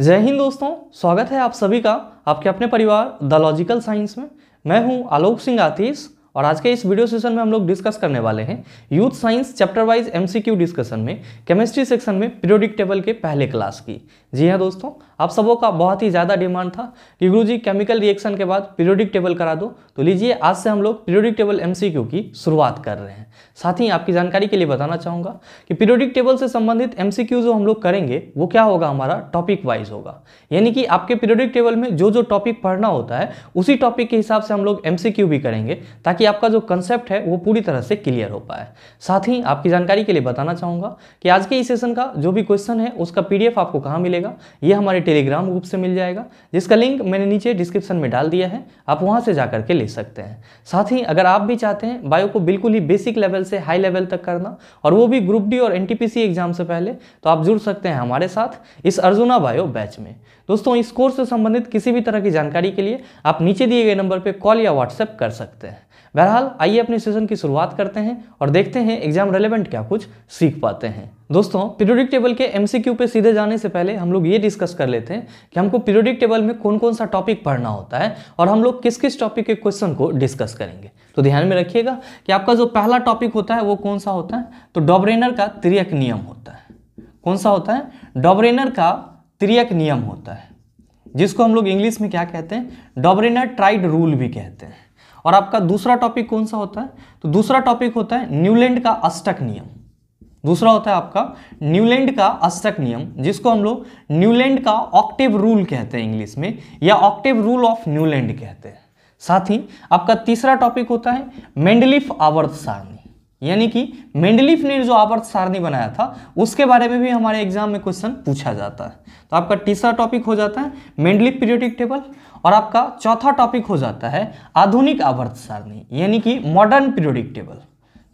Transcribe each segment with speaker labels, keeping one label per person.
Speaker 1: जय हिंद दोस्तों स्वागत है आप सभी का आपके अपने परिवार द लॉजिकल साइंस में मैं हूं आलोक सिंह आतीश और आज के इस वीडियो सेशन में हम लोग डिस्कस करने वाले हैं youth science chapter wise MCQ discussion में केमिस्ट्री सेक्शन में पीरियोडिक टेबल के पहले क्लास की जी हाँ दोस्तों आप सबों का बहुत ही ज़्यादा डिमांड था कि गुरु जी केमिकल रिएक्शन के बाद पीरियोडिक टेबल करा दो तो लीजिए आज से हम लोग पीरियोडिक टेबल एमसीक्यू की शुरुआत कर रहे हैं साथ ही आपकी जानकारी के लिए बताना चाहूँगा कि पीरियोडिक टेबल से संबंधित एमसीक्यू जो हम लोग करेंगे वो क्या होगा हमारा टॉपिक वाइज होगा यानी कि आपके पीरियोडिक टेबल में जो जो टॉपिक पढ़ना होता है उसी टॉपिक के हिसाब से हम लोग एम भी करेंगे ताकि आपका जो कंसेप्ट है वो पूरी तरह से क्लियर हो पाए साथ ही आपकी जानकारी के लिए बताना चाहूँगा कि आज के इस सेशन का जो भी क्वेश्चन है उसका पी आपको कहाँ मिलेगा कीजिएगा ये हमारे टेलीग्राम ग्रुप से मिल जाएगा जिसका लिंक मैंने नीचे डिस्क्रिप्शन में डाल दिया है आप वहाँ से जा के ले सकते हैं साथ ही अगर आप भी चाहते हैं बायो को बिल्कुल ही बेसिक लेवल से हाई लेवल तक करना और वो भी ग्रुप डी और एन एग्ज़ाम से पहले तो आप जुड़ सकते हैं हमारे साथ इस अर्जुना बायो बैच में दोस्तों इस कोर्स से संबंधित किसी भी तरह की जानकारी के लिए आप नीचे दिए गए नंबर पर कॉल या व्हाट्सएप कर सकते हैं बहरहाल आइए अपने सेशन की शुरुआत करते हैं और देखते हैं एग्जाम रेलेवेंट क्या कुछ सीख पाते हैं दोस्तों पीरियोडिक टेबल के एमसीक्यू पे सीधे जाने से पहले हम लोग ये डिस्कस कर लेते हैं कि हमको पीरियोडिक टेबल में कौन कौन सा टॉपिक पढ़ना होता है और हम लोग किस किस टॉपिक के क्वेश्चन को डिस्कस करेंगे तो ध्यान में रखिएगा कि आपका जो पहला टॉपिक होता है वो कौन सा होता है तो डॉबरेनर का त्रियक नियम होता है कौन सा होता है डॉबरेनर का त्रियक नियम होता है जिसको हम लोग इंग्लिश में क्या कहते हैं डॉबरेनर ट्राइड रूल भी कहते हैं और आपका दूसरा टॉपिक कौन सा होता है तो दूसरा टॉपिक होता है न्यूलैंड का अष्टक नियम दूसरा होता है आपका न्यूलैंड का अष्टक नियम जिसको हम लोग न्यूलैंड का ऑक्टिव रूल कहते हैं इंग्लिश में या ऑक्टिव रूल ऑफ न्यूलैंड कहते हैं साथ ही आपका तीसरा टॉपिक होता है मेंडलिफ आवर्त सारणी यानी कि मेंडलिफ ने जो आवर्त सारणी बनाया था उसके बारे में भी हमारे एग्जाम में क्वेश्चन पूछा जाता है तो आपका तीसरा टॉपिक हो जाता है मेंडलिफ पीरियोडिक टेबल और आपका चौथा टॉपिक हो जाता है आधुनिक आवर्त सारणी यानी कि मॉडर्न पीरियोडिक टेबल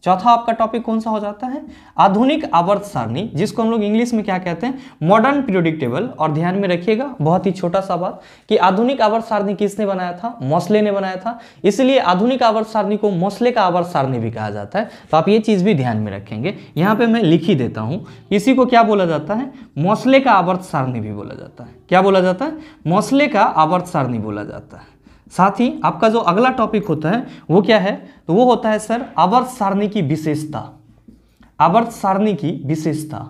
Speaker 1: चौथा आपका टॉपिक कौन सा हो जाता है आधुनिक आवर्त सारणी जिसको हम लोग इंग्लिश में क्या कहते हैं मॉडर्न पीरियोडिक टेबल और ध्यान में रखिएगा बहुत ही छोटा सा बात कि आधुनिक आवर्त सारणी किसने बनाया था मौसले ने बनाया था इसलिए आधुनिक आवर्त सारणी को मौसले का आवर्त सारणी भी कहा जाता है तो आप ये चीज़ भी ध्यान में रखेंगे यहाँ पर मैं लिख ही देता हूँ इसी को क्या बोला जाता है मौसले का आवर्त सारणी भी बोला जाता है क्या बोला जाता है मौसले का आवर्त सारणी बोला जाता है साथ ही आपका जो अगला टॉपिक होता है वो क्या है तो वो होता है सर आवर्त सारणी की विशेषता आवर्त सारणी की विशेषता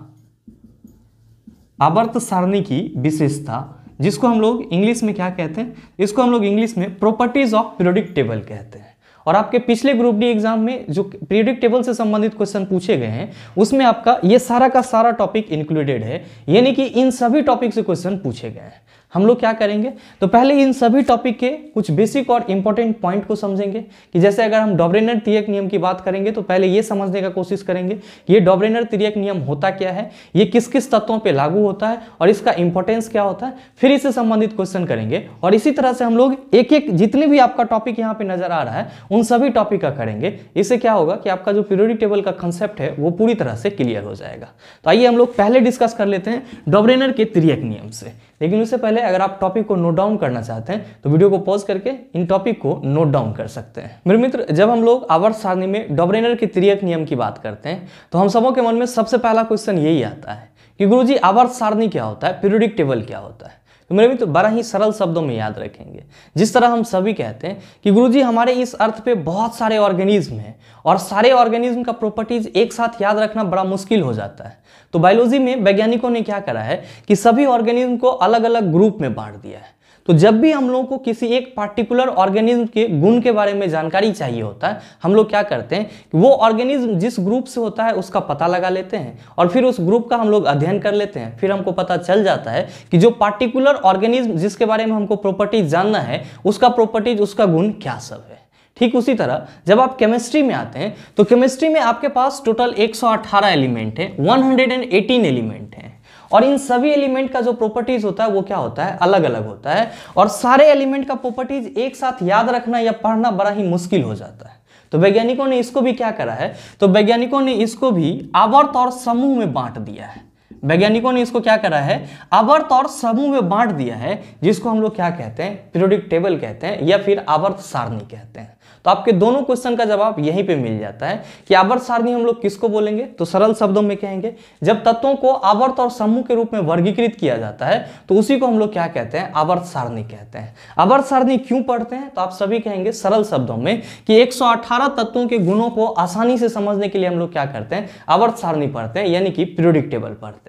Speaker 1: आवर्त सारणी की विशेषता जिसको हम लोग इंग्लिश में क्या कहते हैं इसको हम लोग इंग्लिश में प्रॉपर्टीज ऑफ पीरियोडिक टेबल कहते हैं और आपके पिछले ग्रुप डी एग्जाम में जो पीरियोडिक टेबल से संबंधित क्वेश्चन पूछे गए हैं उसमें आपका ये सारा का सारा टॉपिक इंक्लूडेड है यानी कि इन सभी टॉपिक से क्वेश्चन पूछे गए हैं हम लोग क्या करेंगे तो पहले इन सभी टॉपिक के कुछ बेसिक और इंपॉर्टेंट पॉइंट को समझेंगे कि जैसे अगर हम डॉब्रेनर तिरक नियम की बात करेंगे तो पहले ये समझने का कोशिश करेंगे कि ये डॉब्रेनर तिरियक नियम होता क्या है ये किस किस तत्वों पर लागू होता है और इसका इंपॉर्टेंस क्या होता है फिर इससे संबंधित क्वेश्चन करेंगे और इसी तरह से हम लोग एक एक जितने भी आपका टॉपिक यहाँ पर नजर आ रहा है उन सभी टॉपिक का करेंगे इससे क्या होगा कि आपका जो पीरियोडिक टेबल का कंसेप्ट है वो पूरी तरह से क्लियर हो जाएगा तो आइए हम लोग पहले डिस्कस कर लेते हैं डॉब्रेनर के तिरक नियम से लेकिन उससे पहले अगर आप टॉपिक को नोट डाउन करना चाहते हैं तो वीडियो को पॉज करके इन टॉपिक को नोट डाउन कर सकते हैं मेरे मित्र जब हम लोग आवर्त सारणी में डॉब्रेनर के त्रियक नियम की बात करते हैं तो हम सबों के मन में सबसे पहला क्वेश्चन यही आता है कि जी आवर्त सारणी क्या होता है पीरियडिक टेबल क्या होता है तो मेरे मित्र तो बड़ा ही सरल शब्दों में याद रखेंगे जिस तरह हम सभी कहते हैं कि गुरुजी हमारे इस अर्थ पे बहुत सारे ऑर्गेनिज्म हैं और सारे ऑर्गेनिज्म का प्रॉपर्टीज एक साथ याद रखना बड़ा मुश्किल हो जाता है तो बायोलॉजी में वैज्ञानिकों ने क्या करा है कि सभी ऑर्गेनिज्म को अलग अलग ग्रुप में बांट दिया है तो जब भी हम लोगों को किसी एक पार्टिकुलर ऑर्गेनिज्म के गुण के बारे में जानकारी चाहिए होता है हम लोग क्या करते हैं कि वो ऑर्गेनिज्म जिस ग्रुप से होता है उसका पता लगा लेते हैं और फिर उस ग्रुप का हम लोग अध्ययन कर लेते हैं फिर हमको पता चल जाता है कि जो पार्टिकुलर ऑर्गेनिज्म जिसके बारे में हमको प्रॉपर्टीज जानना है उसका प्रॉपर्टीज उसका गुण क्या सब है ठीक उसी तरह जब आप केमिस्ट्री में आते हैं तो केमिस्ट्री में आपके पास टोटल 118 एलिमेंट हैं 118 एलिमेंट हैं और इन सभी एलिमेंट का जो प्रॉपर्टीज होता है वो क्या होता है अलग अलग होता है और सारे एलिमेंट का प्रॉपर्टीज एक साथ याद रखना या पढ़ना बड़ा ही मुश्किल हो जाता है तो वैज्ञानिकों ने इसको भी क्या करा है तो वैज्ञानिकों ने इसको भी आवर्त और समूह में बांट दिया है वैज्ञानिकों ने इसको क्या करा है आवर्त और समूह में बांट दिया है जिसको हम लोग क्या कहते हैं पीरियोडिक टेबल कहते हैं या फिर आवर्त सारणी कहते हैं तो आपके दोनों क्वेश्चन का जवाब यहीं पे मिल जाता है कि आवर्त सारणी हम लोग किसको बोलेंगे तो सरल शब्दों में कहेंगे जब तत्वों को आवर्त और समूह के रूप में वर्गीकृत किया जाता है तो उसी को हम लोग क्या कहते हैं आवर्त सारणी कहते हैं आवर्त सारणी क्यों पढ़ते हैं तो आप सभी कहेंगे सरल शब्दों में कि 118 तत्वों के गुणों को आसानी से समझने के लिए हम लोग क्या करते हैं आवर्त सारणी पढ़ते हैं यानी कि पीरियोडिक टेबल पढ़ते हैं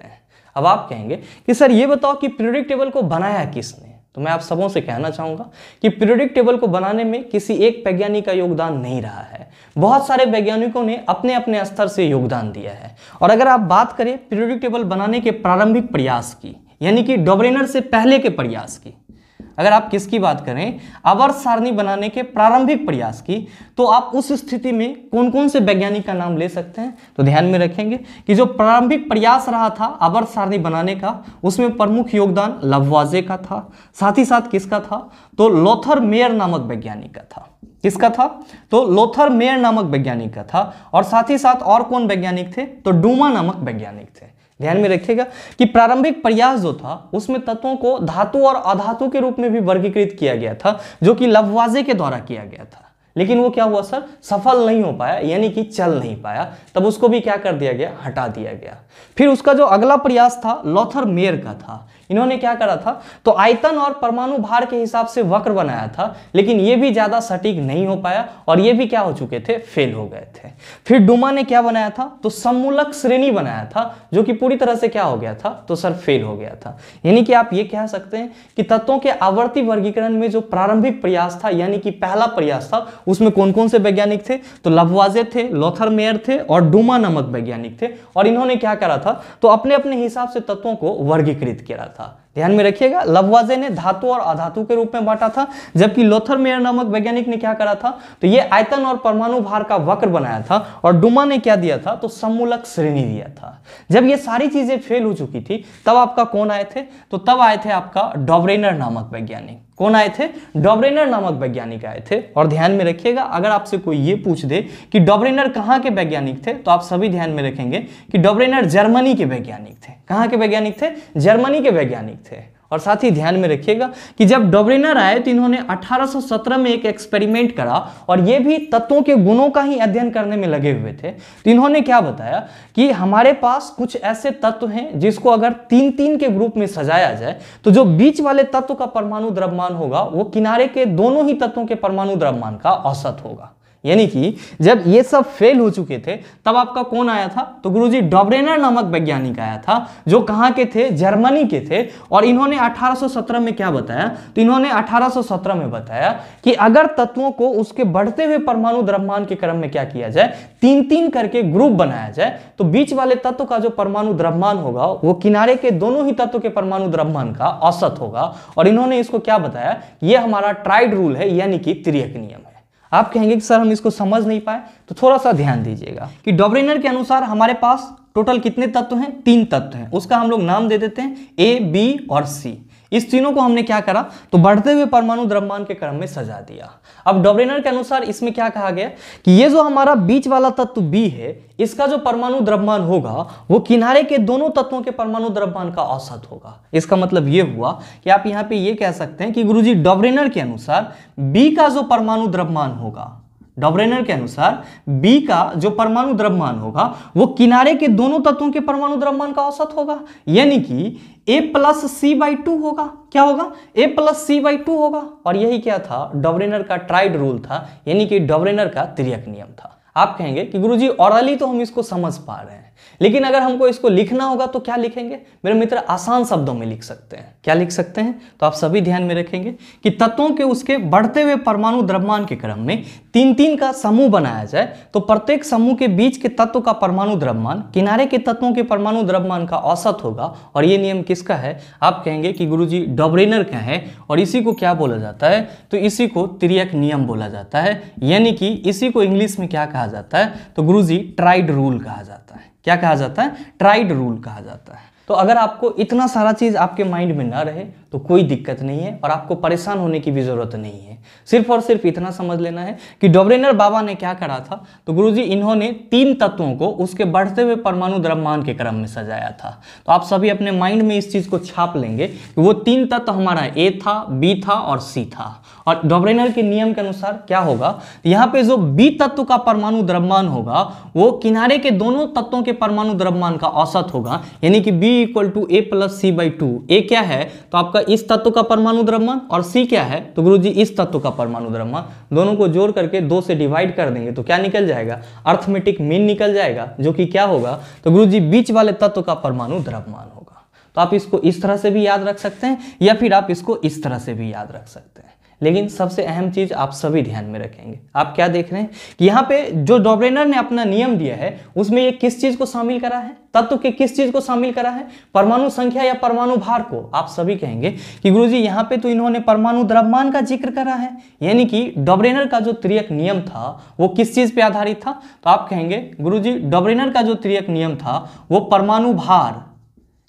Speaker 1: अब आप कहेंगे कि सर ये बताओ कि पीरियडिक टेबल को बनाया किसने तो मैं आप सबों से कहना चाहूँगा कि पीरियडिक टेबल को बनाने में किसी एक वैज्ञानिक का योगदान नहीं रहा है बहुत सारे वैज्ञानिकों ने अपने अपने स्तर से योगदान दिया है और अगर आप बात करें पीरियडिक टेबल बनाने के प्रारंभिक प्रयास की यानी कि डोबरेनर से पहले के प्रयास की अगर आप किसकी बात करें अवर सारणी बनाने के प्रारंभिक प्रयास की तो आप उस स्थिति में कौन कौन से वैज्ञानिक का नाम ले सकते हैं तो ध्यान में रखेंगे कि जो प्रारंभिक प्रयास रहा था अवर सारणी बनाने का उसमें प्रमुख योगदान लववाजे का था साथ ही साथ किसका था तो लोथर मेयर नामक वैज्ञानिक का था किसका था तो लोथर मेयर नामक वैज्ञानिक का था और साथ ही साथ और कौन वैज्ञानिक थे तो डूमा नामक वैज्ञानिक थे ध्यान में रखिएगा कि प्रारंभिक प्रयास जो था उसमें तत्वों को धातु और अधातु के रूप में भी वर्गीकृत किया गया था जो कि लववाजे के द्वारा किया गया था लेकिन वो क्या हुआ सर सफल नहीं हो पाया यानी कि चल नहीं पाया तब उसको भी क्या कर दिया गया हटा दिया गया फिर उसका जो अगला प्रयास था लॉथर मेयर का था इन्होंने क्या करा था तो आयतन और परमाणु भार के हिसाब से वक्र बनाया था लेकिन ये भी ज़्यादा सटीक नहीं हो पाया और ये भी क्या हो चुके थे फेल हो गए थे फिर डुमा ने क्या बनाया था तो सम्मूलक श्रेणी बनाया था जो कि पूरी तरह से क्या हो गया था तो सर फेल हो गया था यानी कि आप ये कह सकते हैं कि तत्वों के आवर्ती वर्गीकरण में जो प्रारंभिक प्रयास था यानी कि पहला प्रयास था उसमें कौन कौन से वैज्ञानिक थे तो लभवाजे थे लोथर मेयर थे और डुमा नामक वैज्ञानिक थे और इन्होंने क्या करा था तो अपने अपने हिसाब से तत्वों को वर्गीकृत किया था था ध्यान में रखिएगा लववाजे ने धातु और अधातु के रूप में बांटा था जबकि लोथर मेयर नामक वैज्ञानिक ने क्या करा था तो ये आयतन और परमाणु भार का वक्र बनाया था और डुमा ने क्या दिया था तो समूलक श्रेणी दिया था जब ये सारी चीजें फेल हो चुकी थी तब आपका कौन आए थे तो तब आए थे आपका डॉबरेनर नामक वैज्ञानिक कौन आए थे डॉबरेनर नामक वैज्ञानिक आए थे और ध्यान में रखिएगा अगर आपसे कोई ये पूछ दे कि डॉबरेनर कहाँ के वैज्ञानिक थे तो आप सभी ध्यान में रखेंगे कि डॉबरेनर जर्मनी के वैज्ञानिक थे कहाँ के वैज्ञानिक थे जर्मनी के वैज्ञानिक थे और साथ ही ध्यान में रखिएगा कि जब डॉब्रेनर आए तो इन्होंने 1817 में एक एक्सपेरिमेंट करा और ये भी तत्वों के गुणों का ही अध्ययन करने में लगे हुए थे तो इन्होंने क्या बताया कि हमारे पास कुछ ऐसे तत्व हैं जिसको अगर तीन तीन के ग्रुप में सजाया जाए तो जो बीच वाले तत्व का परमाणु द्रव्यमान होगा वो किनारे के दोनों ही तत्वों के परमाणु द्रव्यमान का औसत होगा यानी कि जब ये सब फेल हो चुके थे तब आपका कौन आया था तो गुरुजी डॉबरेनर नामक वैज्ञानिक आया था जो कहाँ के थे जर्मनी के थे और इन्होंने 1817 में क्या बताया तो इन्होंने 1817 में बताया कि अगर तत्वों को उसके बढ़ते हुए परमाणु द्रव्यमान के क्रम में क्या किया जाए तीन तीन करके ग्रुप बनाया जाए तो बीच वाले तत्व का जो परमाणु द्रव्यमान होगा वो किनारे के दोनों ही तत्व के परमाणु द्रव्यमान का औसत होगा और इन्होंने इसको क्या बताया ये हमारा ट्राइड रूल है यानी कि त्रियक नियम है आप कहेंगे कि सर हम इसको समझ नहीं पाए तो थोड़ा सा ध्यान दीजिएगा कि डॉब्रेनर के अनुसार हमारे पास टोटल कितने तत्व हैं तीन तत्व हैं उसका हम लोग नाम दे देते हैं ए बी और सी इस तीनों को हमने क्या करा तो बढ़ते हुए परमाणु द्रव्यमान के क्रम में सजा दिया अब डॉब्रेनर के अनुसार इसमें क्या कहा गया कि ये जो हमारा बीच वाला तत्व बी है इसका जो परमाणु द्रव्यमान होगा वो किनारे के दोनों तत्वों के परमाणु द्रव्यमान का औसत होगा इसका मतलब ये हुआ कि आप यहाँ पे ये कह सकते हैं कि गुरुजी डॉब्रेनर के अनुसार बी का जो परमाणु द्रव्यमान होगा डॉबरेनर के अनुसार बी का जो परमाणु द्रव्यमान होगा वो किनारे के दोनों तत्वों के परमाणु द्रव्यमान का औसत होगा यानी कि A plus C by two होगा क्या होगा A plus C by two होगा और यही क्या था डॉबरेनर का ट्राइड रूल था यानी कि डॉबरेनर का त्रियक नियम था आप कहेंगे कि गुरुजी औरली तो हम इसको समझ पा रहे हैं लेकिन अगर हमको इसको लिखना होगा तो क्या लिखेंगे मेरे मित्र आसान शब्दों में लिख सकते हैं क्या लिख सकते हैं तो आप सभी ध्यान में रखेंगे कि तत्वों के उसके बढ़ते हुए परमाणु द्रव्यमान के क्रम में तीन तीन का समूह बनाया जाए तो प्रत्येक समूह के बीच के तत्व का परमाणु द्रव्यमान किनारे के तत्वों के परमाणु द्रव्यमान का औसत होगा और ये नियम किसका है आप कहेंगे कि गुरु जी डॉब्रेनर का है और इसी को क्या बोला जाता है तो इसी को त्रियक नियम बोला जाता है यानी कि इसी को इंग्लिश में क्या कहा जाता है तो गुरु जी ट्राइड रूल कहा जाता है क्या कहा जाता है ट्राइड रूल कहा जाता है तो अगर आपको इतना सारा चीज़ आपके माइंड में ना रहे तो कोई दिक्कत नहीं है और आपको परेशान होने की भी ज़रूरत नहीं है सिर्फ और सिर्फ इतना समझ लेना है कि डोबरेनर बाबा ने क्या करा था तो गुरुजी इन्होंने तीन तत्वों को उसके बढ़ते हुए परमाणु द्रव्यमान के क्रम में सजाया था तो आप सभी अपने माइंड में इस चीज़ को छाप लेंगे कि वो तीन तत्व हमारा ए था बी था और सी था और डोबरेनर के नियम के अनुसार क्या होगा यहाँ पे जो बी तत्व का परमाणु द्रव्यमान होगा वो किनारे के दोनों तत्वों के परमाणु द्रव्यमान का औसत होगा यानी कि B equal to A plus C by two A क्या है तो आपका इस तत्व का परमाणु द्रव्यमान और सी क्या है तो गुरु जी इस तत्व का परमाणु द्रव्यमान दोनों को जोड़ करके दो से डिवाइड कर देंगे तो क्या निकल जाएगा अर्थमेटिक मीन निकल जाएगा जो कि क्या होगा तो गुरु जी बीच वाले तत्व का परमाणु द्रव्यमान होगा तो आप इसको इस तरह से भी याद रख सकते हैं या फिर आप इसको इस तरह से भी याद रख सकते हैं लेकिन सबसे अहम चीज़ आप सभी ध्यान में रखेंगे आप क्या देख रहे हैं कि यहाँ पे जो डॉब्रेनर ने अपना नियम दिया है उसमें ये किस चीज़ को शामिल करा है तत्व के किस चीज़ को शामिल करा है परमाणु संख्या या परमाणु भार को आप सभी कहेंगे कि गुरुजी यहाँ पे तो इन्होंने परमाणु द्रव्यमान का जिक्र करा है यानी कि डॉब्रेनर का जो त्रियक नियम था वो किस चीज़ पे आधारित था तो आप कहेंगे जी डॉब्रेनर का जो त्रियक नियम था वो परमाणु भार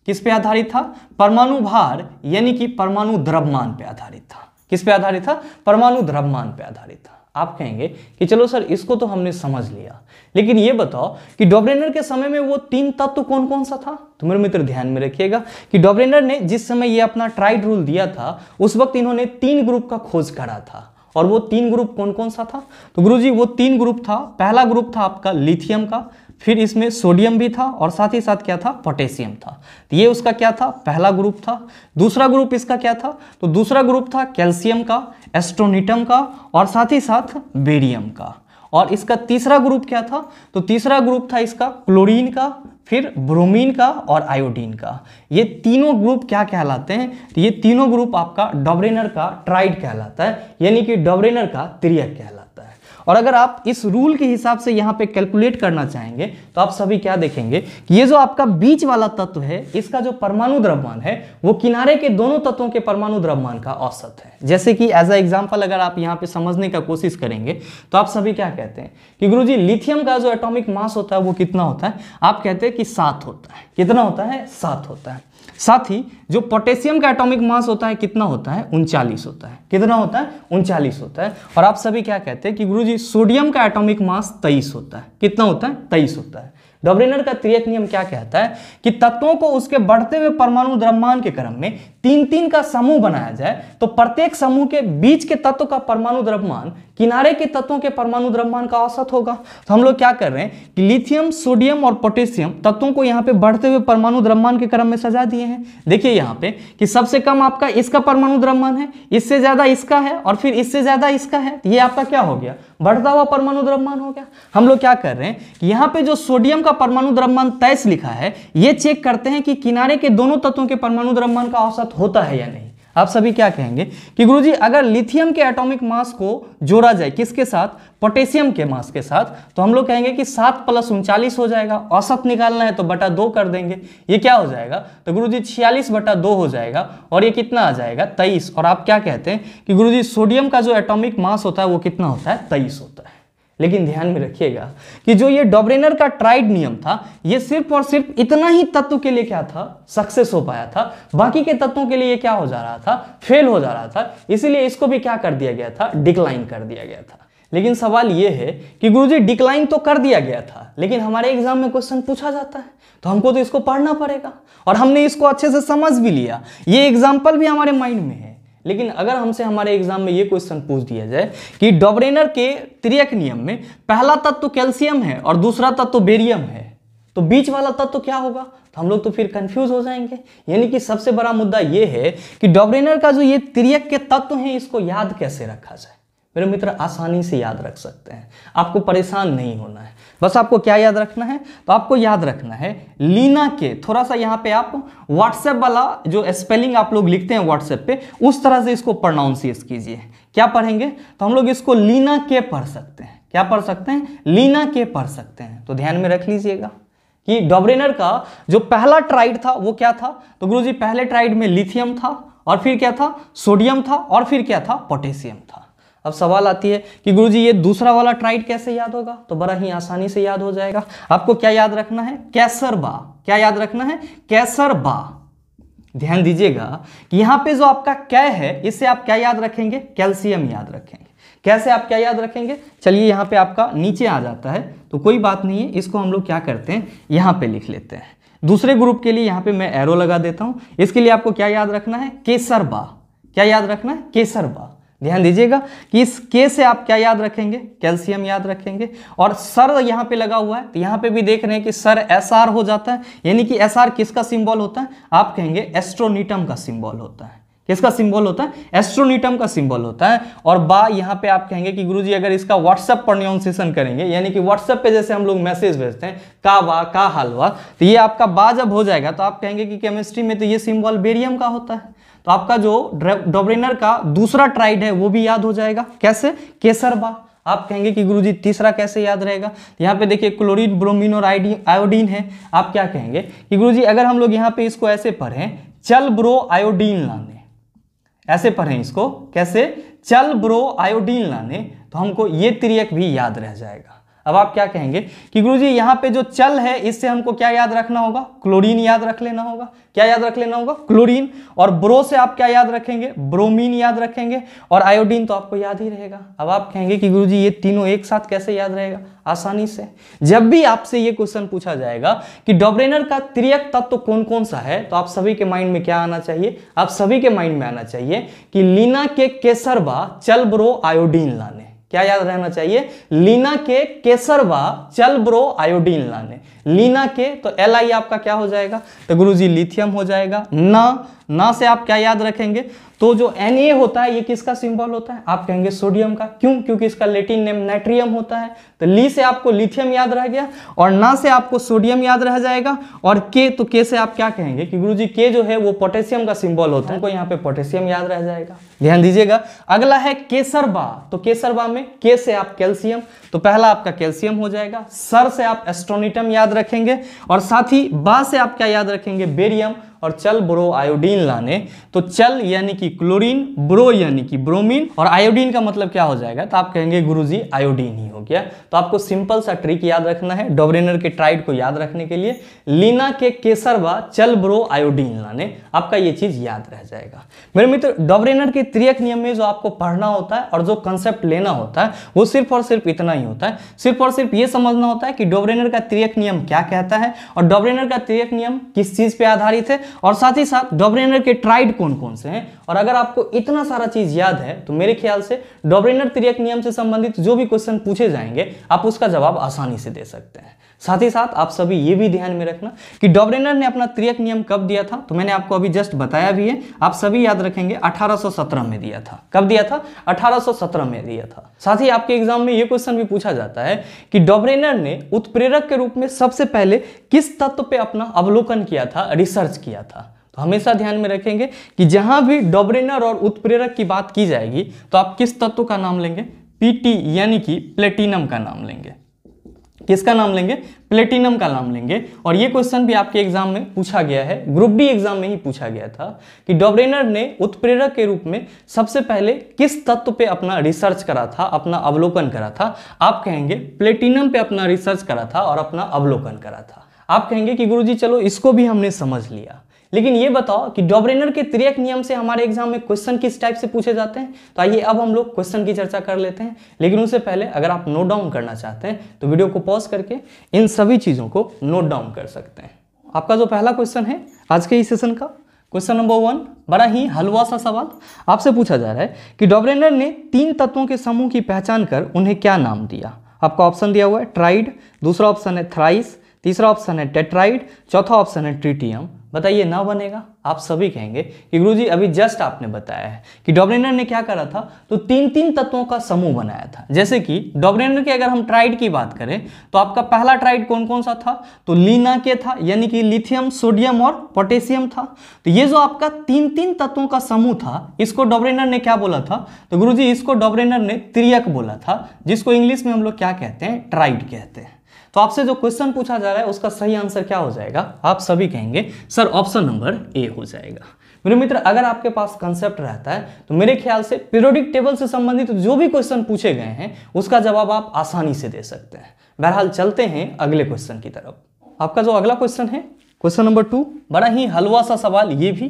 Speaker 1: किस पे आधारित था परमाणु भार यानी कि परमाणु द्रव्यमान पे आधारित था किस पे आधारित था परमाणु द्रव्यमान पे आधारित था आप कहेंगे कि चलो सर इसको तो हमने समझ लिया लेकिन ये बताओ कि डॉब्रेनर के समय में वो तीन तत्व तो कौन कौन सा था तो मेरे मित्र ध्यान में रखिएगा कि डॉब्रेनर ने जिस समय ये अपना ट्राइड रूल दिया था उस वक्त इन्होंने तीन ग्रुप का खोज करा था और वो तीन ग्रुप कौन कौन सा था तो गुरुजी वो तीन ग्रुप था पहला ग्रुप था आपका लिथियम का फिर इसमें सोडियम भी था और साथ ही साथ क्या था पोटेशियम था तो ये उसका क्या था पहला ग्रुप था दूसरा ग्रुप इसका क्या था तो दूसरा ग्रुप था कैल्शियम का एस्ट्रोनिटम का और साथ ही साथ बेरियम का और इसका तीसरा ग्रुप क्या था तो तीसरा ग्रुप था इसका क्लोरीन का फिर ब्रोमीन का और आयोडीन का ये तीनों ग्रुप क्या कहलाते हैं तो ये तीनों ग्रुप आपका डबरेनर का ट्राइड कहलाता है यानी कि डबरेनर का त्रियक कहलाता है और अगर आप इस रूल के हिसाब से यहाँ पे कैलकुलेट करना चाहेंगे तो आप सभी क्या देखेंगे कि ये जो आपका बीच वाला तत्व है इसका जो परमाणु द्रव्यमान है वो किनारे के दोनों तत्वों के परमाणु द्रव्यमान का औसत है जैसे कि एज अ एग्जाम्पल अगर आप यहाँ पे समझने का कोशिश करेंगे तो आप सभी क्या कहते हैं कि गुरु जी लिथियम का जो एटोमिक मास होता है वो कितना होता है आप कहते हैं कि सात होता है कितना होता है सात होता है साथ ही जो पोटेशियम का एटॉमिक मास होता है कितना होता है उनचालीस होता है कितना होता है उनचालीस होता है और आप सभी क्या कहते हैं कि गुरुजी सोडियम का एटॉमिक मास तेईस होता है कितना होता है तेईस होता है डॉब्रेनर का त्रियक नियम क्या कहता है कि तत्वों को उसके बढ़ते हुए परमाणु द्रव्यमान के क्रम में तीन तीन का समूह बनाया जाए तो प्रत्येक समूह के बीच के तत्व का परमाणु द्रव्यमान किनारे के तत्वों के परमाणु द्रव्यमान का औसत होगा तो हम लोग क्या कर रहे हैं कि लिथियम सोडियम और पोटेशियम तत्वों को यहाँ पे बढ़ते हुए परमाणु द्रव्यमान के क्रम में सजा दिए हैं देखिए यहाँ पे कि सबसे कम आपका इसका परमाणु द्रव्यमान है इससे ज्यादा इसका है और फिर इससे ज्यादा इसका है ये आपका क्या हो गया बढ़ता हुआ परमाणु द्रव्यमान हो गया हम लोग क्या कर रहे हैं कि यहाँ पे जो सोडियम का परमाणु द्रव्यमान तेईस लिखा है ये चेक करते हैं कि किनारे के दोनों तत्वों के परमाणु द्रव्यमान का औसत होता है या नहीं आप सभी क्या कहेंगे कि गुरुजी अगर लिथियम के एटॉमिक मास को जोड़ा जाए किसके साथ पोटेशियम के मास के साथ तो हम लोग कहेंगे कि सात प्लस उनचालीस हो जाएगा औसत निकालना है तो बटा दो कर देंगे ये क्या हो जाएगा तो गुरुजी छियालीस बटा दो हो जाएगा और ये कितना आ जाएगा तेईस और आप क्या कहते हैं कि गुरु सोडियम का जो एटोमिक मास होता है वो कितना होता है तेईस होता है लेकिन ध्यान में रखिएगा कि जो ये डॉब्रेनर का ट्राइड नियम था ये सिर्फ और सिर्फ इतना ही तत्व के लिए क्या था सक्सेस हो पाया था बाकी के तत्वों के लिए ये क्या हो जा रहा था फेल हो जा रहा था इसीलिए इसको भी क्या कर दिया गया था डिक्लाइन कर दिया गया था लेकिन सवाल ये है कि गुरुजी डिक्लाइन तो कर दिया गया था लेकिन हमारे एग्जाम में क्वेश्चन पूछा जाता है तो हमको तो इसको पढ़ना पड़ेगा और हमने इसको अच्छे से समझ भी लिया ये एग्जाम्पल भी हमारे माइंड में है लेकिन अगर हमसे हमारे एग्जाम में ये क्वेश्चन पूछ दिया जाए कि डॉबरेनर के त्रियक नियम में पहला तत्व तो कैल्शियम है और दूसरा तत्व तो बेरियम है तो बीच वाला तत्व तो क्या होगा तो हम लोग तो फिर कंफ्यूज हो जाएंगे यानी कि सबसे बड़ा मुद्दा ये है कि डॉबरेनर का जो ये त्रियक के तत्व हैं इसको याद कैसे रखा जाए मेरे मित्र आसानी से याद रख सकते हैं आपको परेशान नहीं होना है बस आपको क्या याद रखना है तो आपको याद रखना है लीना के थोड़ा सा यहाँ पे आप व्हाट्सएप वाला जो स्पेलिंग आप लोग लिखते हैं व्हाट्सएप पे उस तरह से इसको प्रोनाउंसिएस कीजिए क्या पढ़ेंगे तो हम लोग इसको लीना के पढ़ सकते हैं क्या पढ़ सकते हैं लीना के पढ़ सकते हैं तो ध्यान में रख लीजिएगा कि डॉब्रेनर का जो पहला ट्राइड था वो क्या था तो गुरु पहले ट्राइड में लिथियम था और फिर क्या था सोडियम था और फिर क्या था पोटेशियम था अब सवाल आती है कि गुरुजी ये दूसरा वाला ट्राइड कैसे याद होगा तो बड़ा ही आसानी से याद हो जाएगा आपको क्या याद रखना है कैसर बा क्या याद रखना है कैसर बा ध्यान दीजिएगा कि यहाँ पे जो आपका कै है इससे आप क्या याद रखेंगे कैल्शियम याद रखेंगे कैसे आप क्या याद रखेंगे चलिए यहाँ पे आपका नीचे आ जाता है तो कोई बात नहीं है इसको हम लोग क्या करते हैं यहाँ पे लिख लेते हैं दूसरे ग्रुप के लिए यहाँ पे मैं एरो लगा देता हूँ इसके लिए आपको क्या याद रखना है केसर बा क्या याद रखना है केसर बा ध्यान दीजिएगा कि इस के से आप क्या याद रखेंगे कैल्शियम याद रखेंगे और सर यहाँ पे लगा हुआ है तो यहाँ पे भी देख रहे हैं कि सर एस आर हो जाता है यानी कि एस आर किसका सिंबल होता है आप कहेंगे एस्ट्रोनीटम का सिंबल होता है किसका सिंबल होता है एस्ट्रोनीटम का सिंबल होता है और बा यहाँ पे आप कहेंगे कि गुरुजी अगर इसका व्हाट्सएप प्रोनाउंसिएशन करेंगे यानी कि व्हाट्सएप पे जैसे हम लोग मैसेज भेजते हैं का बा का हलवा तो ये आपका बा जब हो जाएगा तो आप कहेंगे कि केमिस्ट्री में तो ये सिंबल बेरियम का होता है तो आपका जो डोब्रेनर का दूसरा ट्राइड है वो भी याद हो जाएगा कैसे केसरबा आप कहेंगे कि गुरुजी तीसरा कैसे याद रहेगा यहाँ पे देखिए क्लोरीन ब्रोमीन और आयोडीन आयोडीन है आप क्या कहेंगे कि गुरुजी अगर हम लोग यहाँ पे इसको ऐसे पढ़ें चल ब्रो आयोडीन लाने ऐसे पढ़ें इसको कैसे चल ब्रो आयोडीन लाने तो हमको ये त्रियक भी याद रह जाएगा अब आप क्या कहेंगे कि गुरुजी यहाँ पे जो चल है इससे हमको क्या याद रखना होगा क्लोरीन याद रख लेना होगा क्या याद रख लेना होगा क्लोरीन और ब्रो से आप क्या याद रखेंगे ब्रोमीन याद रखेंगे और आयोडीन तो आपको याद ही रहेगा अब आप कहेंगे कि गुरुजी ये तीनों एक साथ कैसे याद रहेगा आसानी से जब भी आपसे ये क्वेश्चन पूछा जाएगा कि डॉब्रेनर का त्रियक तत्व तो कौन कौन सा है तो आप सभी के माइंड में क्या आना चाहिए आप सभी के माइंड में आना चाहिए कि लीना के केसरबा चल ब्रो आयोडीन लाने क्या याद रहना चाहिए लीना के केसरवा चल ब्रो आयोडीन लाने लीना के तो एल आई आपका क्या हो जाएगा तो गुरुजी लिथियम हो जाएगा ना ना से आप क्या याद रखेंगे तो जो Na होता है ये किसका सिंबल होता है आप कहेंगे सोडियम का क्यों क्योंकि इसका लेटिन नेम नाइट्रियम होता है तो ली से आपको लिथियम याद रह गया और ना से आपको सोडियम याद रह जाएगा और के तो के से आप क्या कहेंगे कि गुरुजी के जो है वो पोटेशियम का सिंबल होता है हमको यहाँ पे पोटेशियम याद रह जाएगा
Speaker 2: ध्यान दीजिएगा
Speaker 1: अगला है केसरबा तो केसरबा में के से आप कैल्सियम तो पहला आपका कैल्सियम हो जाएगा सर से आप एस्ट्रोनिटम याद रखेंगे और साथ ही बा से आप क्या याद रखेंगे बेरियम और चल ब्रो आयोडीन लाने तो चल यानी कि क्लोरीन ब्रो यानी कि ब्रोमीन और आयोडीन का मतलब क्या हो जाएगा तो आप कहेंगे गुरुजी आयोडीन ही हो गया तो आपको सिंपल सा ट्रिक याद रखना है डोब्रेनर के ट्राइड को याद रखने के लिए लीना के केसर व चल ब्रो आयोडीन लाने आपका ये चीज याद रह जाएगा मेरे मित्र डोब्रेनर के त्रियक नियम में जो आपको पढ़ना होता है और जो कंसेप्ट लेना होता है वो सिर्फ और सिर्फ इतना ही होता है सिर्फ और सिर्फ ये समझना होता है कि डोब्रेनर का त्रियक नियम क्या कहता है और डोब्रेनर का त्रियक नियम किस चीज पर आधारित है और साथ ही साथ डोब्रेनर के ट्राइड कौन कौन से हैं और अगर आपको इतना सारा चीज याद है तो मेरे ख्याल से डॉब्रिनर त्रियक नियम से संबंधित जो भी क्वेश्चन पूछे जाएंगे आप उसका जवाब आसानी से दे सकते हैं साथ ही साथ आप सभी ये भी ध्यान में रखना कि डॉब्रेनर ने अपना त्रियक नियम कब दिया था तो मैंने आपको अभी जस्ट बताया भी है आप सभी याद रखेंगे 1817 में दिया था कब दिया था 1817 में दिया था साथ ही आपके एग्जाम में ये क्वेश्चन भी पूछा जाता है कि डॉब्रेनर ने उत्प्रेरक के रूप में सबसे पहले किस तत्व पे अपना अवलोकन किया था रिसर्च किया था तो हमेशा ध्यान में रखेंगे कि जहां भी डॉबरेनर और उत्प्रेरक की बात की जाएगी तो आप किस तत्व का नाम लेंगे पीटी यानी कि प्लेटिनम का नाम लेंगे किसका नाम लेंगे प्लेटिनम का नाम लेंगे और ये क्वेश्चन भी आपके एग्जाम में पूछा गया है ग्रुप डी एग्जाम में ही पूछा गया था कि डॉबरेनर ने उत्प्रेरक के रूप में सबसे पहले किस तत्व पे अपना रिसर्च करा था अपना अवलोकन करा था आप कहेंगे प्लेटिनम पे अपना रिसर्च करा था और अपना अवलोकन करा था आप कहेंगे कि गुरुजी चलो इसको भी हमने समझ लिया लेकिन ये बताओ कि डॉबरेनर के त्रियक नियम से हमारे एग्जाम में क्वेश्चन किस टाइप से पूछे जाते हैं तो आइए अब हम लोग क्वेश्चन की चर्चा कर लेते हैं लेकिन उससे पहले अगर आप नोट डाउन करना चाहते हैं तो वीडियो को पॉज करके इन सभी चीज़ों को नोट डाउन कर सकते हैं आपका जो पहला क्वेश्चन है आज के इस सेशन का क्वेश्चन नंबर वन बड़ा ही हलवा सा सवाल आपसे पूछा जा रहा है कि डॉबरेनर ने तीन तत्वों के समूह की पहचान कर उन्हें क्या नाम दिया आपका ऑप्शन दिया हुआ है ट्राइड दूसरा ऑप्शन है थ्राइस तीसरा ऑप्शन है टेट्राइड चौथा ऑप्शन है ट्रिटियम बताइए ना बनेगा आप सभी कहेंगे कि गुरुजी अभी जस्ट आपने बताया है कि डॉबरेनर ने क्या करा था तो तीन तीन तत्वों का समूह बनाया था जैसे कि डॉबरेनर के अगर हम ट्राइड की बात करें तो आपका पहला ट्राइड कौन कौन सा था तो लीना के था यानी कि लिथियम सोडियम और पोटेशियम था तो ये जो आपका तीन तीन तत्वों का समूह था इसको डॉबरेनर ने क्या बोला था तो जी इसको डॉबरेनर ने त्रियक बोला था जिसको इंग्लिश में हम लोग क्या कहते हैं ट्राइड कहते हैं तो आपसे जो क्वेश्चन पूछा जा रहा है उसका सही आंसर क्या हो जाएगा आप सभी कहेंगे सर ऑप्शन नंबर ए हो जाएगा मेरे मित्र अगर आपके पास कंसेप्ट रहता है तो मेरे ख्याल से पीरियोडिक टेबल से संबंधित तो जो भी क्वेश्चन पूछे गए हैं उसका जवाब आप आसानी से दे सकते हैं बहरहाल चलते हैं अगले क्वेश्चन की तरफ आपका जो अगला क्वेश्चन है क्वेश्चन नंबर टू बड़ा ही हलवा सा सवाल ये भी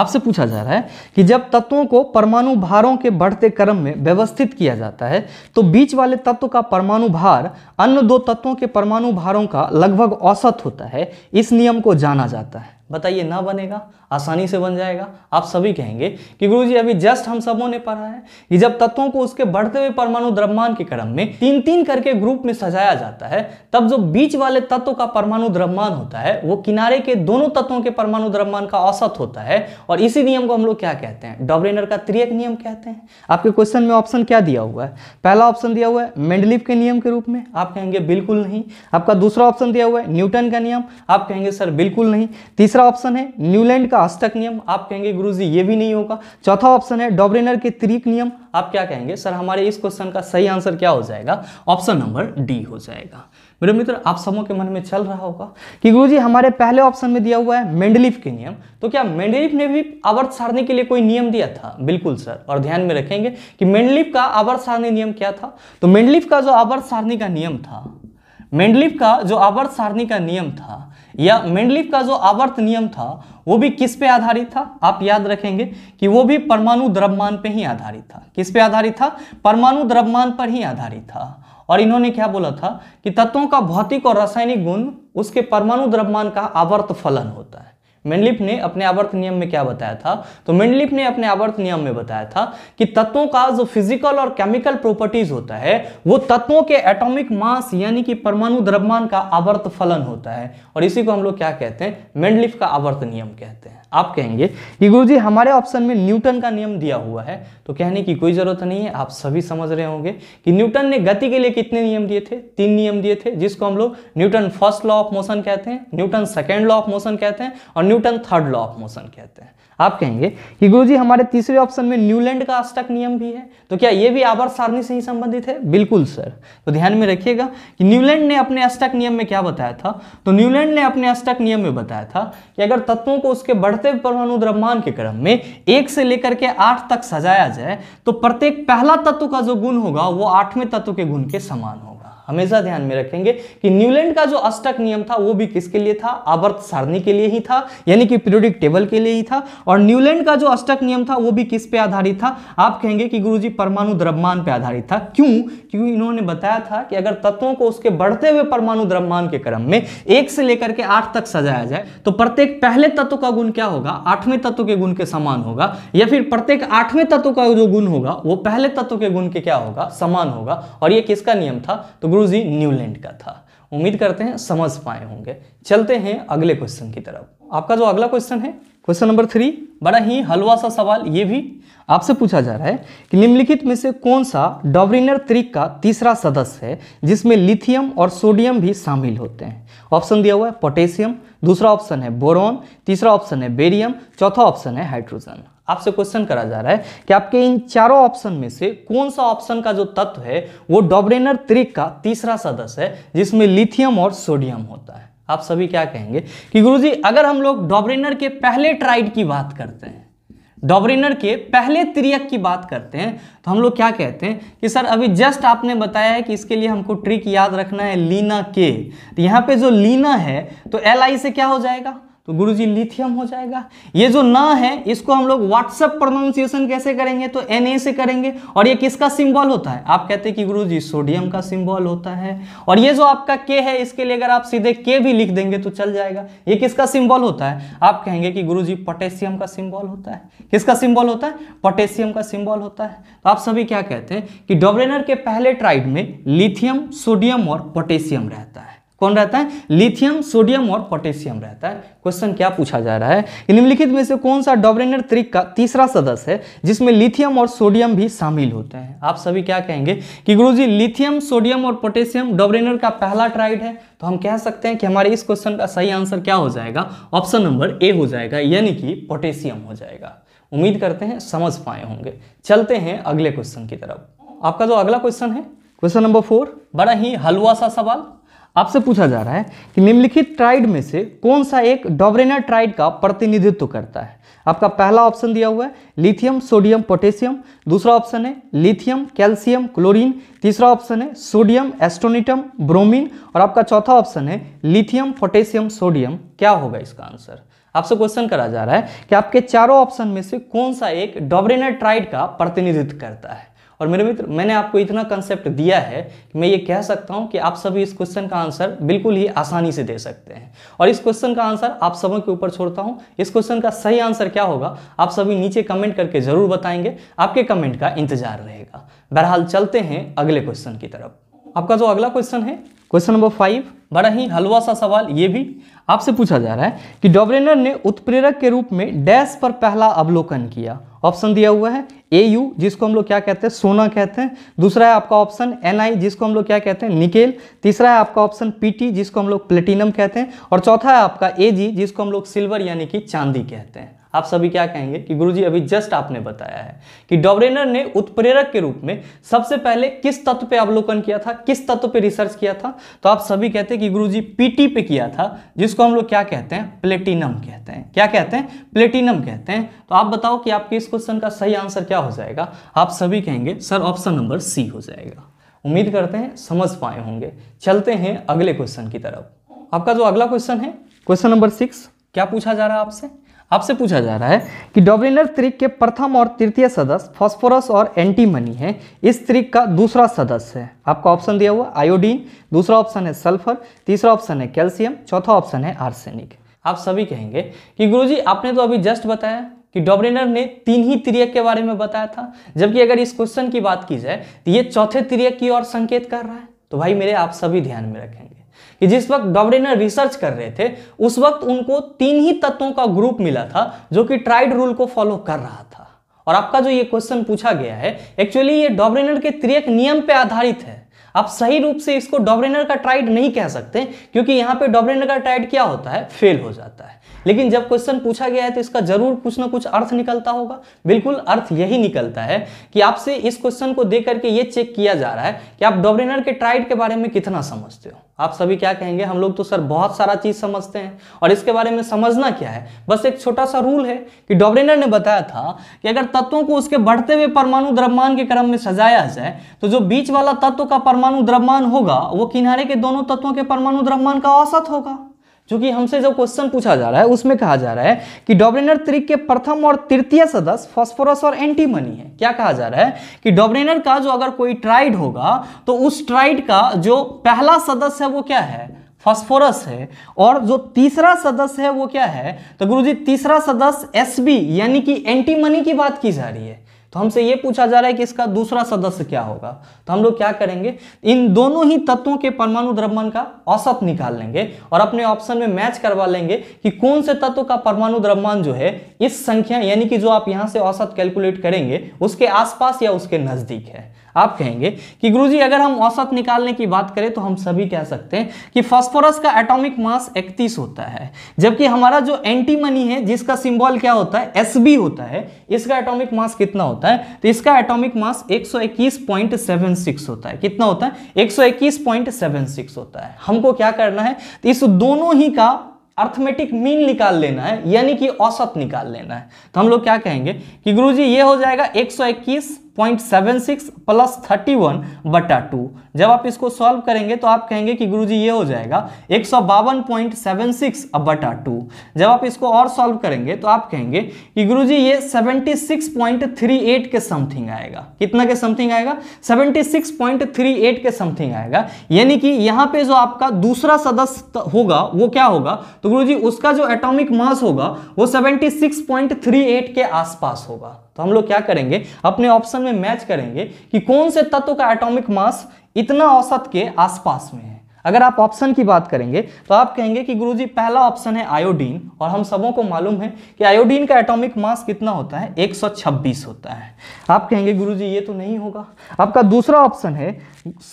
Speaker 1: आपसे पूछा जा रहा है कि जब तत्वों को परमाणु भारों के बढ़ते क्रम में व्यवस्थित किया जाता है तो बीच वाले तत्व का परमाणु भार अन्य दो तत्वों के परमाणु भारों का लगभग औसत होता है इस नियम को जाना जाता है बताइए ना बनेगा आसानी से बन जाएगा आप सभी कहेंगे कि गुरु जी अभी जस्ट हम सबों ने पढ़ा है कि जब तत्वों को उसके बढ़ते हुए परमाणु द्रव्यमान के क्रम में तीन तीन करके ग्रुप में सजाया जाता है तब जो बीच वाले तत्व का परमाणु द्रव्यमान होता है वो किनारे के दोनों तत्वों के परमाणु द्रव्यमान का औसत होता है और इसी नियम को हम लोग क्या कहते हैं डॉबरेनर का त्रियक नियम कहते हैं आपके क्वेश्चन में ऑप्शन क्या दिया हुआ है पहला ऑप्शन दिया हुआ है मेंडलिव के नियम के रूप में आप कहेंगे बिल्कुल नहीं आपका दूसरा ऑप्शन दिया हुआ है न्यूटन का नियम आप कहेंगे सर बिल्कुल नहीं तीसरा तीसरा ऑप्शन है न्यूलैंड का अष्टक नियम आप कहेंगे गुरुजी ये भी नहीं होगा चौथा ऑप्शन है डॉब्रेनर के त्रिक नियम आप क्या कहेंगे सर हमारे इस क्वेश्चन का सही आंसर क्या हो जाएगा ऑप्शन नंबर डी हो जाएगा मेरे मित्र आप सबों के मन में चल रहा होगा कि गुरुजी हमारे पहले ऑप्शन में दिया हुआ है मेंडलिफ के नियम तो क्या मेंडलिफ ने भी आवर्त सारणी के लिए कोई नियम दिया था बिल्कुल सर और ध्यान में रखेंगे कि मेंडलिफ का आवर्त सारणी नियम क्या था तो मेंडलिफ का जो आवर्त सारणी का नियम था मेंडलिफ का जो आवर्त सारणी का नियम था या मेंडलिफ का जो आवर्त नियम था वो भी किस पे आधारित था आप याद रखेंगे कि वो भी परमाणु द्रव्यमान पे ही आधारित था किस पे आधारित था परमाणु द्रव्यमान पर ही आधारित था और इन्होंने क्या बोला था कि तत्वों का भौतिक और रासायनिक गुण उसके परमाणु द्रव्यमान का आवर्त फलन होता है मेंडलिफ ने अपने आवर्त नियम में क्या बताया था तो मेंडलिफ ने अपने आवर्त नियम में बताया था कि तत्वों का जो फिजिकल और केमिकल प्रॉपर्टीज होता है वो तत्वों के एटॉमिक मास यानी कि परमाणु द्रव्यमान का आवर्त फलन होता है और इसी को हम लोग क्या कहते हैं मेंडलिफ का आवर्त नियम कहते हैं आप कहेंगे कि गुरु जी हमारे ऑप्शन में न्यूटन का नियम दिया हुआ है तो कहने की कोई ज़रूरत नहीं है आप सभी समझ रहे होंगे कि न्यूटन ने गति के लिए कितने नियम दिए थे तीन नियम दिए थे जिसको हम लोग Newton first law of motion कहते हैं Newton second law of motion कहते हैं और Newton third law of motion कहते हैं आप कहेंगे कि गुरु जी हमारे तीसरे ऑप्शन में न्यूलैंड का अष्टक नियम भी है तो क्या ये भी आवर्त सारणी से ही संबंधित है बिल्कुल सर तो ध्यान में रखिएगा कि न्यूलैंड ने अपने अष्टक नियम में क्या बताया था तो न्यूलैंड ने अपने अष्टक नियम में बताया था कि अगर तत्वों को उसके बढ़ते परमाणु द्रव्यमान के क्रम में एक से लेकर के आठ तक सजाया जाए तो प्रत्येक पहला तत्व का जो गुण होगा वो आठवें तत्व के गुण के समान होगा हमेशा ध्यान में रखेंगे कि न्यूलैंड का जो अष्टक नियम था वो भी किसके लिए था आवर्त सारणी के लिए ही था यानी कि पीरियोडिक टेबल के लिए ही था और न्यूलैंड का जो अष्टक नियम था वो भी किस पे आधारित था आप कहेंगे कि गुरुजी परमाणु द्रव्यमान पर आधारित था क्यों क्योंकि इन्होंने बताया था कि अगर तत्वों को उसके बढ़ते हुए परमाणु द्रव्यमान के क्रम में एक से लेकर के आठ तक सजाया जाए तो प्रत्येक पहले तत्व का गुण क्या होगा आठवें तत्व के गुण के समान होगा या फिर प्रत्येक आठवें तत्व का जो गुण होगा वो पहले तत्व के गुण के क्या होगा समान होगा और ये किसका नियम था तो गुरु गुरुजी न्यूलैंड का था उम्मीद करते हैं समझ पाए होंगे चलते हैं अगले क्वेश्चन की तरफ आपका जो अगला क्वेश्चन है क्वेश्चन नंबर थ्री बड़ा ही हलवा सा सवाल ये भी आपसे पूछा जा रहा है कि निम्नलिखित में से कौन सा डॉब्रिनर त्रिक का तीसरा सदस्य है जिसमें लिथियम और सोडियम भी शामिल होते हैं ऑप्शन दिया हुआ है पोटेशियम दूसरा ऑप्शन है बोरोन तीसरा ऑप्शन है बेरियम चौथा ऑप्शन है हाइड्रोजन आपसे क्वेश्चन करा जा रहा है कि आपके इन चारों ऑप्शन में से कौन सा ऑप्शन का जो तत्व है वो डॉब्रेनर त्रिक का तीसरा सदस्य है जिसमें लिथियम और सोडियम होता है आप सभी क्या कहेंगे कि गुरुजी अगर हम लोग डॉब्रेनर के पहले ट्राइड की बात करते हैं डॉब्रेनर के पहले त्रियक की बात करते हैं तो हम लोग क्या कहते हैं कि सर अभी जस्ट आपने बताया है कि इसके लिए हमको ट्रिक याद रखना है लीना के तो यहाँ पे जो लीना है तो एल आई से क्या हो जाएगा तो गुरु जी लिथियम हो जाएगा ये जो न है इसको हम लोग व्हाट्सएप प्रोनाउंसिएशन कैसे करेंगे तो एन ए से करेंगे और ये किसका सिंबल होता है आप कहते हैं कि गुरु जी सोडियम का सिंबल होता है और ये जो आपका के है इसके लिए अगर आप सीधे के भी लिख देंगे तो चल जाएगा ये किसका सिंबल होता है आप कहेंगे कि गुरु जी पोटेशियम का सिंबल होता है किसका सिंबल होता है पोटेशियम का सिंबल होता है तो आप सभी क्या कहते हैं कि डब्रेनर के पहले ट्राइड में लिथियम सोडियम और पोटेशियम रहता है कौन रहता है लिथियम सोडियम और पोटेशियम रहता है क्वेश्चन क्या पूछा जा रहा है निम्नलिखित में से कौन सा डॉबरेनर त्रिक का तीसरा सदस्य है जिसमें लिथियम और सोडियम भी शामिल होते हैं आप सभी क्या कहेंगे कि गुरुजी लिथियम सोडियम और पोटेशियम डॉबरेनर का पहला ट्राइड है तो हम कह सकते हैं कि हमारे इस क्वेश्चन का सही आंसर क्या हो जाएगा ऑप्शन नंबर ए हो जाएगा यानी कि पोटेशियम हो जाएगा उम्मीद करते हैं समझ पाए होंगे चलते हैं अगले क्वेश्चन की तरफ आपका जो अगला क्वेश्चन है क्वेश्चन नंबर फोर बड़ा ही हलवा सा सवाल आपसे पूछा जा रहा है कि निम्नलिखित ट्राइड में से कौन सा एक डॉबरेना ट्राइड का प्रतिनिधित्व करता है आपका पहला ऑप्शन दिया हुआ है लिथियम सोडियम पोटेशियम दूसरा ऑप्शन है लिथियम कैल्शियम क्लोरीन तीसरा ऑप्शन है सोडियम एस्टोनिटम ब्रोमीन और आपका चौथा ऑप्शन है लिथियम पोटेशियम सोडियम क्या होगा इसका आंसर आपसे क्वेश्चन करा जा रहा है कि आपके चारों ऑप्शन में से कौन सा एक डॉबरेना ट्राइड का प्रतिनिधित्व करता है और मेरे मित्र मैंने आपको इतना कंसेप्ट दिया है कि मैं ये कह सकता हूँ कि आप सभी इस क्वेश्चन का आंसर बिल्कुल ही आसानी से दे सकते हैं और इस क्वेश्चन का आंसर आप सभी के ऊपर छोड़ता हूँ इस क्वेश्चन का सही आंसर क्या होगा आप सभी नीचे कमेंट करके ज़रूर बताएंगे आपके कमेंट का इंतजार रहेगा बहरहाल चलते हैं अगले क्वेश्चन की तरफ आपका जो अगला क्वेश्चन है क्वेश्चन नंबर फाइव बड़ा ही हलवा सा सवाल ये भी आपसे पूछा जा रहा है कि डॉबरेनर ने उत्प्रेरक के रूप में डैश पर पहला अवलोकन किया ऑप्शन दिया हुआ है ए यू जिसको हम लोग क्या कहते हैं सोना कहते हैं दूसरा है आपका ऑप्शन एन आई जिसको हम लोग क्या कहते हैं निकेल तीसरा है आपका ऑप्शन पी टी जिसको हम लोग प्लेटिनम कहते हैं और चौथा है आपका ए जी जिसको हम लोग सिल्वर यानी कि चांदी कहते हैं आप सभी क्या कहेंगे कि गुरुजी अभी जस्ट आपने बताया है कि डॉबरेनर ने उत्प्रेरक के रूप में सबसे पहले किस तत्व पे अवलोकन किया था किस तत्व पे रिसर्च किया था तो आप सभी कहते हैं कि गुरुजी पीटी पे किया था जिसको हम लोग क्या कहते हैं प्लेटिनम कहते हैं क्या कहते हैं प्लेटिनम कहते हैं तो आप बताओ कि आपके इस क्वेश्चन का सही आंसर क्या हो जाएगा आप सभी कहेंगे सर ऑप्शन नंबर सी हो जाएगा उम्मीद करते हैं समझ पाए होंगे चलते हैं अगले क्वेश्चन की तरफ आपका जो अगला क्वेश्चन है क्वेश्चन नंबर सिक्स क्या पूछा जा रहा है आपसे आपसे पूछा जा रहा है कि डॉबलिनर त्रिक के प्रथम और तृतीय सदस्य फॉस्फोरस और एंटीमनी है इस त्रिक का दूसरा सदस्य है आपका ऑप्शन दिया हुआ आयोडीन दूसरा ऑप्शन है सल्फर तीसरा ऑप्शन है कैल्शियम चौथा ऑप्शन है आर्सेनिक आप सभी कहेंगे कि गुरुजी आपने तो अभी जस्ट बताया कि डॉब्रेनर ने तीन ही त्रियक के बारे में बताया था जबकि अगर इस क्वेश्चन की बात की जाए तो ये चौथे त्रियक की ओर संकेत कर रहा है तो भाई मेरे आप सभी ध्यान में रखेंगे कि जिस वक्त डॉबरेनर रिसर्च कर रहे थे उस वक्त उनको तीन ही तत्वों का ग्रुप मिला था जो कि ट्राइड रूल को फॉलो कर रहा था और आपका जो ये क्वेश्चन पूछा गया है एक्चुअली ये डॉबरेनर के त्रियक नियम पे आधारित है आप सही रूप से इसको डॉबरेनर का ट्राइड नहीं कह सकते क्योंकि यहाँ पे डॉबरेनर का ट्राइड क्या होता है फेल हो जाता है लेकिन जब क्वेश्चन पूछा गया है तो इसका जरूर कुछ ना कुछ अर्थ निकलता होगा बिल्कुल अर्थ यही निकलता है कि आपसे इस क्वेश्चन को देख करके ये चेक किया जा रहा है कि आप डॉबरेनर के ट्राइड के बारे में कितना समझते हो आप सभी क्या कहेंगे हम लोग तो सर बहुत सारा चीज़ समझते हैं और इसके बारे में समझना क्या है बस एक छोटा सा रूल है कि डॉब्रेनर ने बताया था कि अगर तत्वों को उसके बढ़ते हुए परमाणु द्रव्यमान के क्रम में सजाया जाए तो जो बीच वाला तत्व का परमाणु द्रव्यमान होगा वो किनारे के दोनों तत्वों के परमाणु द्रव्यमान का औसत होगा क्योंकि हमसे जो क्वेश्चन पूछा जा रहा है उसमें कहा जा रहा है कि डॉब्रेनर त्रिक के प्रथम और तृतीय सदस्य फॉस्फोरस और एंटीमनी है क्या कहा जा रहा है कि डॉब्रेनर का जो अगर कोई ट्राइड होगा तो उस ट्राइड का जो पहला सदस्य है वो क्या है फॉस्फोरस है और जो तीसरा सदस्य है वो क्या है तो गुरुजी तीसरा सदस्य एस यानी कि एंटीमनी की बात की जा रही है तो हमसे ये पूछा जा रहा है कि इसका दूसरा सदस्य क्या होगा तो हम लोग क्या करेंगे इन दोनों ही तत्वों के परमाणु द्रव्यमान का औसत निकाल लेंगे और अपने ऑप्शन में मैच करवा लेंगे कि कौन से तत्व का परमाणु द्रव्यमान जो है इस संख्या यानी कि जो आप यहाँ से औसत कैलकुलेट करेंगे उसके आसपास या उसके नज़दीक है आप कहेंगे कि गुरुजी अगर हम औसत निकालने की बात करें तो हम सभी कह सकते हैं कि फॉस्फोरस का एटॉमिक मास 31 होता है जबकि हमारा जो एंटीमनी है जिसका सिंबल क्या होता है एस होता है इसका एटॉमिक मास कितना होता है तो इसका एटॉमिक मास 121.76 होता है कितना होता है 121.76 होता है हमको क्या करना है तो इस दोनों ही का अर्थमेटिक मीन निकाल लेना है यानी कि औसत निकाल लेना है तो हम लोग क्या कहेंगे कि गुरुजी ये हो जाएगा इक्कीस point seven six plus thirty one बटा टू जब आप इसको सॉल्व करेंगे तो आप कहेंगे कि गुरुजी ये हो जाएगा एक सौ बावन पॉइंट सेवन सिक्स बटा टू जब आप इसको और सॉल्व करेंगे तो आप कहेंगे कि गुरुजी ये seventy six point three eight के समथिंग आएगा कितना के समथिंग आएगा seventy six point three eight के समथिंग आएगा यानी कि यहाँ पे जो आपका दूसरा सदस्य होगा वो क्या होगा तो गुरु उसका जो एटोमिक मास होगा वो seventy six point three eight के आसपास होगा तो हम लोग क्या करेंगे अपने ऑप्शन में मैच करेंगे कि कौन से तत्व का एटॉमिक मास इतना औसत के आसपास में है अगर आप ऑप्शन की बात करेंगे तो आप कहेंगे कि गुरुजी पहला ऑप्शन है आयोडीन और हम सबों को मालूम है कि आयोडीन का एटॉमिक मास कितना होता है 126 होता है आप कहेंगे गुरुजी ये तो नहीं होगा आपका दूसरा ऑप्शन है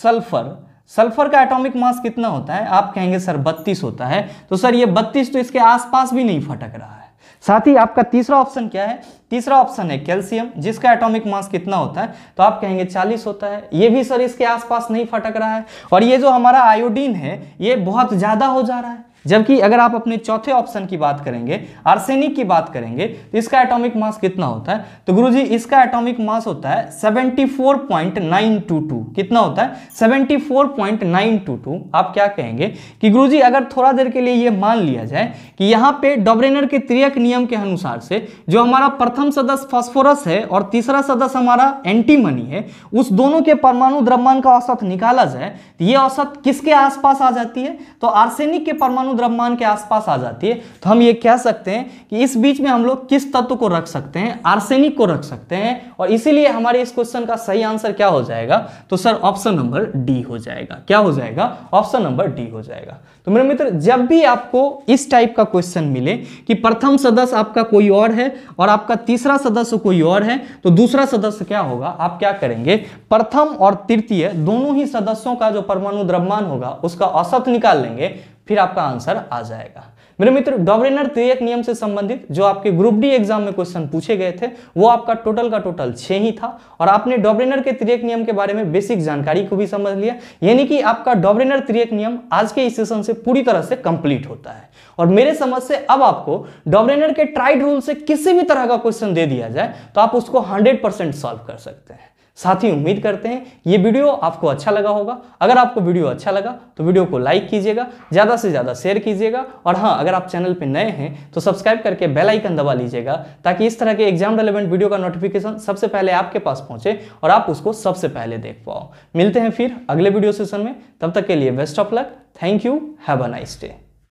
Speaker 1: सल्फर सल्फर का एटॉमिक मास कितना होता है आप कहेंगे सर बत्तीस होता है तो सर ये बत्तीस तो इसके आसपास भी नहीं फटक रहा है साथ ही आपका तीसरा ऑप्शन क्या है तीसरा ऑप्शन है कैल्शियम जिसका एटॉमिक मास कितना होता है तो आप कहेंगे 40 होता है ये भी सर इसके आसपास नहीं फटक रहा है और ये जो हमारा आयोडीन है ये बहुत ज़्यादा हो जा रहा है जबकि अगर आप अपने चौथे ऑप्शन की बात करेंगे आर्सेनिक की बात करेंगे तो इसका एटॉमिक मास कितना होता है तो गुरु जी इसका एटॉमिक मास होता है 74.922 कितना होता है 74.922 आप क्या कहेंगे कि गुरु जी अगर थोड़ा देर के लिए ये मान लिया जाए कि यहाँ पे डॉब्रेनर के त्रियक नियम के अनुसार से जो हमारा प्रथम सदस्य फॉस्फोरस है और तीसरा सदस्य हमारा एंटीमनी है उस दोनों के परमाणु द्रव्यमान का औसत निकाला जाए तो ये औसत किसके आसपास आ जाती है तो आर्सेनिक के परमाणु द्रव्यमान के आसपास आ जाती है तो हम ये कह सकते हैं कि इस बीच में हम लोग किस तत्व को रख सकते हैं आर्सेनिक को रख सकते हैं और इसीलिए हमारे इस क्वेश्चन का सही आंसर क्या हो जाएगा तो सर ऑप्शन नंबर डी हो जाएगा क्या हो जाएगा ऑप्शन नंबर डी हो जाएगा तो मेरे मित्र जब भी आपको इस टाइप का क्वेश्चन मिले कि प्रथम सदस्य आपका कोई और है और आपका तीसरा सदस्य कोई और है तो दूसरा सदस्य क्या होगा आप क्या करेंगे प्रथम और तृतीय दोनों ही सदस्यों का जो परमाणु द्रव्यमान होगा उसका औसत निकाल लेंगे फिर आपका आंसर आ जाएगा मेरे मित्र डॉबरेनर त्रियक नियम से संबंधित जो आपके ग्रुप डी एग्जाम में क्वेश्चन पूछे गए थे वो आपका टोटल का टोटल छः ही था और आपने डॉबरेनर के त्रियक नियम के बारे में बेसिक जानकारी को भी समझ लिया यानी कि आपका डॉबरेनर त्रियक नियम आज के इस सेशन से पूरी तरह से कंप्लीट होता है और मेरे समझ से अब आपको डॉबरेनर के ट्राइड रूल से किसी भी तरह का क्वेश्चन दे दिया जाए तो आप उसको हंड्रेड सॉल्व कर सकते हैं साथ ही उम्मीद करते हैं ये वीडियो आपको अच्छा लगा होगा अगर आपको वीडियो अच्छा लगा तो वीडियो को लाइक कीजिएगा ज़्यादा से ज़्यादा शेयर कीजिएगा और हाँ अगर आप चैनल पर नए हैं तो सब्सक्राइब करके बेल आइकन दबा लीजिएगा ताकि इस तरह के एग्जाम रिलेवेंट वीडियो का नोटिफिकेशन सबसे पहले आपके पास पहुँचे और आप उसको सबसे पहले देख पाओ मिलते हैं फिर अगले वीडियो सेशन में तब तक के लिए best of luck thank you have a nice day